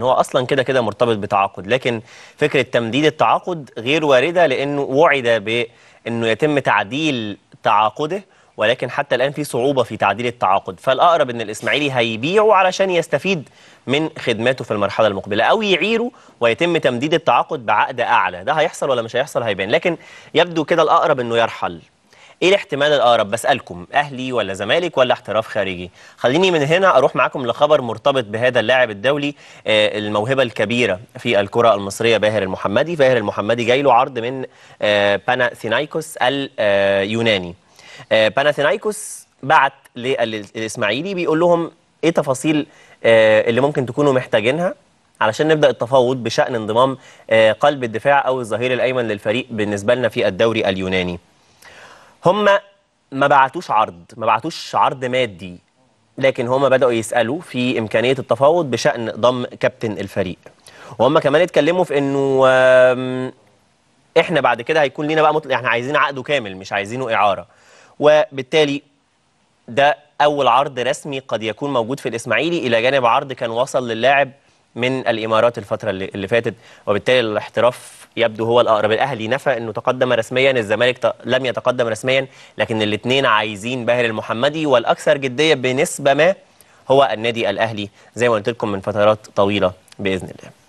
ان هو اصلا كده كده مرتبط بتعاقد لكن فكره تمديد التعاقد غير وارده لانه وعد بانه يتم تعديل تعاقده ولكن حتى الان في صعوبه في تعديل التعاقد فالاقرب ان الاسماعيلي هيبيعه علشان يستفيد من خدماته في المرحله المقبله او يعيره ويتم تمديد التعاقد بعقد اعلى ده هيحصل ولا مش هيحصل هيبان لكن يبدو كده الاقرب انه يرحل ايه الاحتمال الاقرب بسالكم اهلي ولا زمالك ولا احتراف خارجي خليني من هنا اروح معاكم لخبر مرتبط بهذا اللاعب الدولي آه الموهبه الكبيره في الكره المصريه باهر المحمدي باهر المحمدي جاي له عرض من آه باناثينايكوس اليوناني آه باناثينايكوس بعت للاسماعيلي بيقول لهم ايه تفاصيل آه، اللي ممكن تكونوا محتاجينها علشان نبدا التفاوض بشان انضمام آه، قلب الدفاع او الظهير الايمن للفريق بالنسبه لنا في الدوري اليوناني هم ما بعتوش عرض ما بعتوش عرض مادي لكن هم بدأوا يسألوا في إمكانية التفاوض بشأن ضم كابتن الفريق وهم كمان اتكلموا في انه احنا بعد كده هيكون لنا بقى مطلق يعني احنا عايزين عقده كامل مش عايزينه اعاره وبالتالي ده اول عرض رسمي قد يكون موجود في الاسماعيلي الى جانب عرض كان وصل للاعب من الامارات الفتره اللي, فاتت وبالتالي الاحتراف يبدو هو الاقرب الاهلي نفى انه تقدم رسميا الزمالك لم يتقدم رسميا لكن الاثنين عايزين باهر المحمدي والاكثر جديه بنسبه ما هو النادي الاهلي زي ما قلت لكم من فترات طويله باذن الله